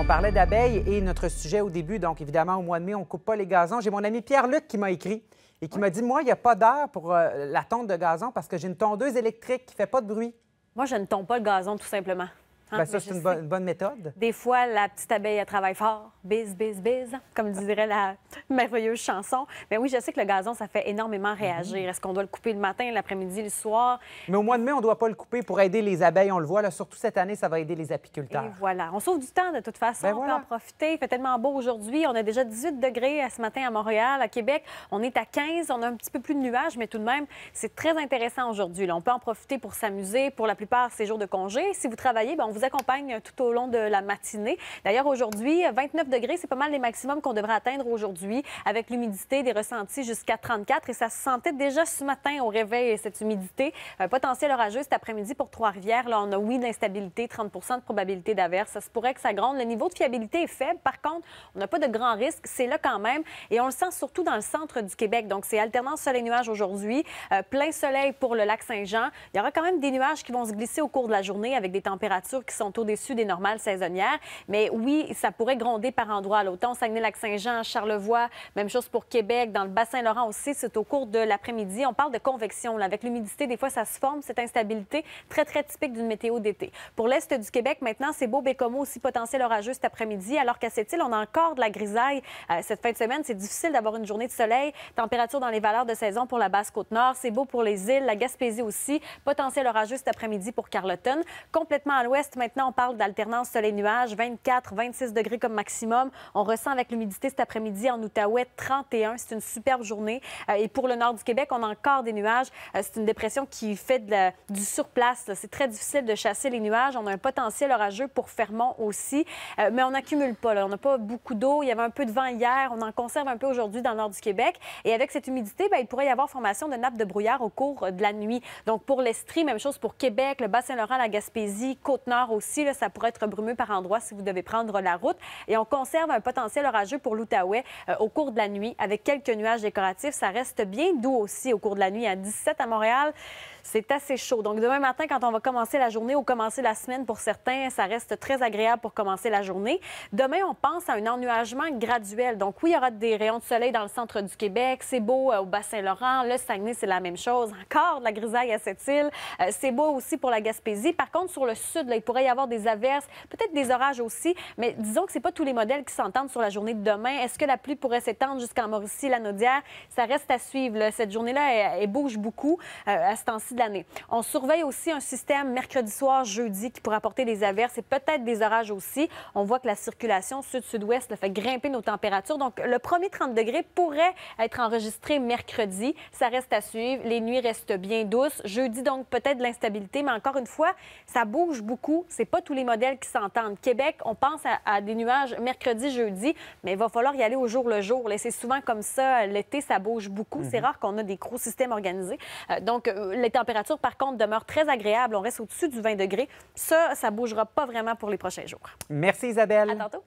On parlait d'abeilles et notre sujet au début, donc évidemment, au mois de mai, on ne coupe pas les gazons. J'ai mon ami Pierre-Luc qui m'a écrit et qui m'a dit Moi, il n'y a pas d'heure pour euh, la tonte de gazon parce que j'ai une tondeuse électrique qui ne fait pas de bruit. Moi, je ne tombe pas le gazon, tout simplement. Hein, ben, ça, c'est une, une bonne méthode. Des fois, la petite abeille, elle travaille fort. Biz biz biz, comme dirait la merveilleuse chanson. Mais oui, je sais que le gazon, ça fait énormément réagir. Mhm. Est-ce qu'on doit le couper le matin, l'après-midi, le soir? Mais au mois de mai, on ne doit pas le couper pour aider les abeilles, on le voit. Là, surtout cette année, ça va aider les apiculteurs. Et voilà. On sauve du temps de toute façon. Ben on peut en profiter. Il fait tellement beau aujourd'hui. On a déjà 18 degrés euh, ce matin à Montréal, à Québec. On est à 15. On a un petit peu plus de nuages, mais tout de même, c'est très intéressant aujourd'hui. On peut en profiter pour s'amuser. Pour la plupart, ces jours de congé. Si vous travaillez, ben, on vous accompagne euh, tout au long de la matinée. D'ailleurs, aujourd'hui, 29 euh, c'est pas mal les maximums qu'on devrait atteindre aujourd'hui, avec l'humidité des ressentis jusqu'à 34. Et ça se sentait déjà ce matin au réveil, cette humidité. Un potentiel orageux cet après-midi pour Trois-Rivières. Là, on a oui de l'instabilité, 30 de probabilité d'averse. Ça se pourrait que ça gronde. Le niveau de fiabilité est faible. Par contre, on n'a pas de grands risques. C'est là quand même. Et on le sent surtout dans le centre du Québec. Donc, c'est alternance soleil-nuage aujourd'hui. Euh, plein soleil pour le lac Saint-Jean. Il y aura quand même des nuages qui vont se glisser au cours de la journée avec des températures qui sont au-dessus des normales saisonnières. Mais oui, ça pourrait gronder par endroits. Là, autant Saguenay-Lac-Saint-Jean, Charlevoix, même chose pour Québec, dans le Bassin-Laurent aussi, c'est au cours de l'après-midi. On parle de convection. Avec l'humidité, des fois, ça se forme, cette instabilité, très, très typique d'une météo d'été. Pour l'Est du Québec, maintenant, c'est beau, Bécomo aussi potentiel orageux cet après-midi, alors qu'à cette île, on a encore de la grisaille euh, cette fin de semaine. C'est difficile d'avoir une journée de soleil. Température dans les valeurs de saison pour la Basse-Côte-Nord. C'est beau pour les îles, la Gaspésie aussi. Potentiel orageux cet après-midi pour Carleton. Complètement à l'ouest, maintenant, on parle d'alternance soleil nuages 24, 26 degrés comme maximum. On ressent avec l'humidité cet après-midi en Outaouais 31. C'est une superbe journée. Euh, et pour le nord du Québec, on a encore des nuages. Euh, c'est une dépression qui fait de du surplace. C'est très difficile de chasser les nuages. On a un potentiel orageux pour Fermont aussi. Euh, mais on n'accumule pas. On n'a pas beaucoup d'eau. Il y avait un peu de vent hier. On en conserve un peu aujourd'hui dans le nord du Québec. Et avec cette humidité, ben, il pourrait y avoir formation de nappes de brouillard au cours de la nuit. Donc pour l'Estrie, même chose pour Québec, le Bas-Saint-Laurent, la Gaspésie, Côte-Nord aussi. ça pourrait être brumeux par endroits si vous devez prendre la route. Et on conserve un potentiel orageux pour l'Outaouais euh, au cours de la nuit avec quelques nuages décoratifs. Ça reste bien doux aussi au cours de la nuit à 17 à Montréal. C'est assez chaud. Donc demain matin, quand on va commencer la journée ou commencer la semaine pour certains, ça reste très agréable pour commencer la journée. Demain, on pense à un ennuagement graduel. Donc oui, il y aura des rayons de soleil dans le centre du Québec. C'est beau euh, au bassin laurent Le Saguenay, c'est la même chose. Encore de la grisaille à cette île. Euh, c'est beau aussi pour la Gaspésie. Par contre, sur le sud, là, il pourrait y avoir des averses, peut-être des orages aussi, mais disons que c'est pas tous les modèles qui s'entendent sur la journée de demain. Est-ce que la pluie pourrait s'étendre jusqu'en Mauricie, la Ça reste à suivre. Cette journée-là, elle, bouge beaucoup euh, à ce temps-ci de l'année. On surveille aussi un système mercredi soir, jeudi, qui pourrait apporter des averses et peut-être des orages aussi. On voit que la circulation sud-sud-ouest fait grimper nos températures. Donc, le premier 30 degrés pourrait être enregistré mercredi. Ça reste à suivre. Les nuits restent bien douces. Jeudi, donc, peut-être de l'instabilité, mais encore une fois, ça bouge beaucoup. C'est pas tous les modèles qui s'entendent. Québec, on pense à, à des nuages mercredi mercredi, jeudi, mais il va falloir y aller au jour le jour. C'est souvent comme ça. L'été, ça bouge beaucoup. C'est mhm. rare qu'on a des gros systèmes organisés. Euh, donc, euh, les températures, par contre, demeurent très agréables. On reste au-dessus du 20 degrés. Ça, ça bougera pas vraiment pour les prochains jours. Merci, Isabelle. À tantôt.